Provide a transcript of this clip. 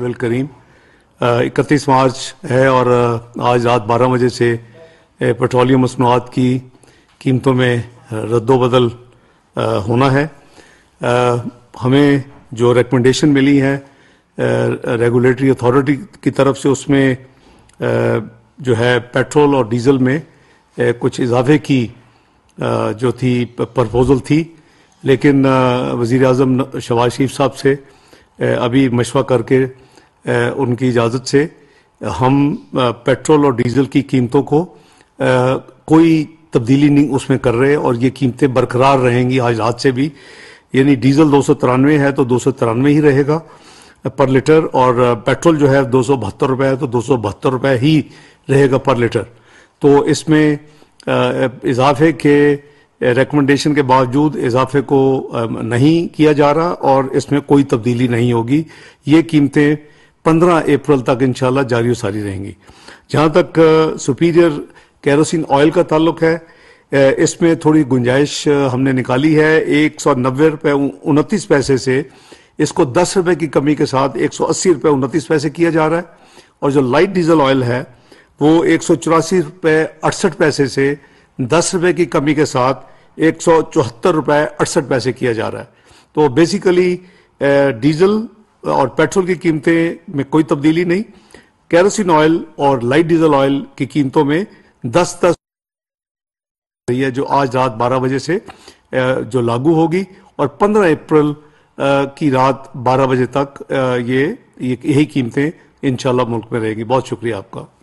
अब्दुल करीम इकतीस मार्च है और आज रात बारह बजे से पेट्रोलियम मसनूआत की कीमतों में रद्दोबदल होना है हमें जो रिकमेंडेशन मिली है रेगुलेटरी अथॉरिटी की तरफ से उसमें जो है पेट्रोल और डीजल में कुछ इजाफे की जो थी प्रपोजल थी लेकिन वज़ी अजम शहबाज शरीफ साहब से अभी मशवा करके उनकी इजाज़त से हम पेट्रोल और डीजल की कीमतों को कोई तब्दीली नहीं उसमें कर रहे और ये कीमतें बरकरार रहेंगी आज रात से भी यानी डीजल दो है तो दो ही रहेगा पर लीटर और पेट्रोल जो है दो सौ रुपये है तो दो सौ रुपये ही रहेगा पर लीटर तो इसमें इजाफे के रिकमेंडेशन के बावजूद इजाफे को नहीं किया जा रहा और इसमें कोई तब्दीली नहीं होगी ये कीमतें 15 अप्रैल तक इंशाल्लाह जारी सारी रहेंगी जहाँ तक सुपीरियर कैरोसिन ऑयल का ताल्लुक है इसमें थोड़ी गुंजाइश हमने निकाली है एक सौ नब्बे रुपये उनतीस पैसे से इसको दस रुपये की कमी के साथ एक सौ अस्सी रुपये उनतीस पैसे किया जा रहा है और जो लाइट डीजल ऑयल है वो एक सौ चौरासी रुपये अड़सठ पैसे से दस रुपये की कमी के साथ एक सौ चौहत्तर रुपये अड़सठ पैसे किया जा रहा है तो बेसिकली डीजल और पेट्रोल की कीमतें में कोई तब्दीली नहीं कैरोसिन ऑयल और लाइट डीजल ऑयल की कीमतों में दस दस रही है जो आज रात 12 बजे से जो लागू होगी और 15 अप्रैल की रात 12 बजे तक ये यही कीमतें इंशाल्लाह मुल्क में रहेगी बहुत शुक्रिया आपका